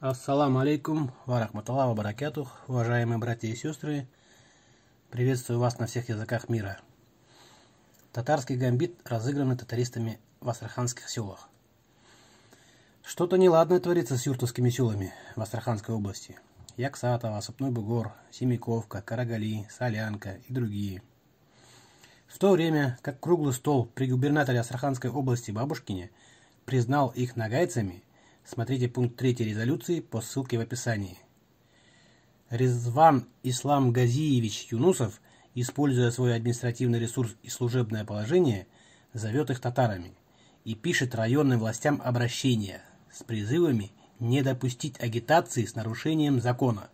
Ассаламу алейкум, варахматалла баракятух, уважаемые братья и сестры. Приветствую вас на всех языках мира. Татарский гамбит разыгран татаристами в астраханских селах. Что-то неладное творится с юртовскими селами в Астраханской области. Яксатово, Сопной Бугор, Семиковка, Карагали, Солянка и другие. В то время, как круглый стол при губернаторе Астраханской области Бабушкине признал их нагайцами – Смотрите пункт 3 резолюции по ссылке в описании. Резван Ислам Газиевич Юнусов, используя свой административный ресурс и служебное положение, зовет их татарами и пишет районным властям обращения с призывами не допустить агитации с нарушением закона.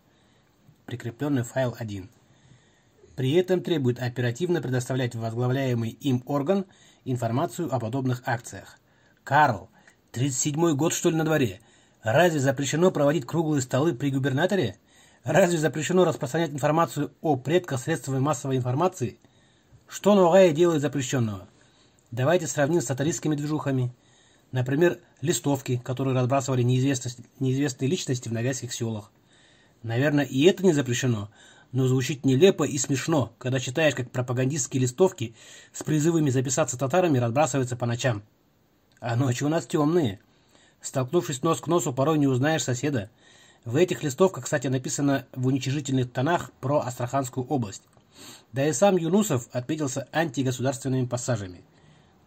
Прикрепленный файл 1. При этом требует оперативно предоставлять возглавляемый им орган информацию о подобных акциях. Карл Тридцать седьмой год, что ли, на дворе? Разве запрещено проводить круглые столы при губернаторе? Разве запрещено распространять информацию о предках средствами массовой информации? Что Ногая делает запрещенного? Давайте сравним с сатаристскими движухами. Например, листовки, которые разбрасывали неизвестные личности в Ногайских селах. Наверное, и это не запрещено, но звучит нелепо и смешно, когда читаешь, как пропагандистские листовки с призывами записаться татарами разбрасываются по ночам. А ночи у нас темные. Столкнувшись нос к носу, порой не узнаешь соседа. В этих листовках, кстати, написано в уничижительных тонах про Астраханскую область. Да и сам Юнусов отметился антигосударственными пассажами.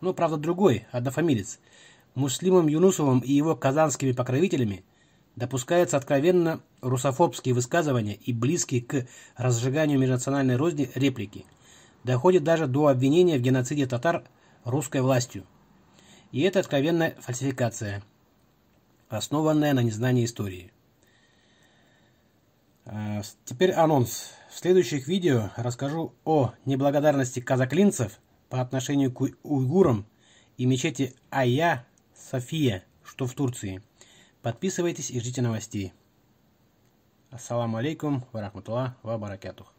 Ну, правда, другой, однофамилец. Муслимом Юнусовым и его казанскими покровителями допускаются откровенно русофобские высказывания и близкие к разжиганию межнациональной розни реплики. Доходит даже до обвинения в геноциде татар русской властью. И это откровенная фальсификация, основанная на незнании истории. А, теперь анонс. В следующих видео расскажу о неблагодарности казаклинцев по отношению к уйгурам и мечети Ая София, что в Турции. Подписывайтесь и ждите новостей. Ассаламу алейкум, варахматулла, ва баракятух.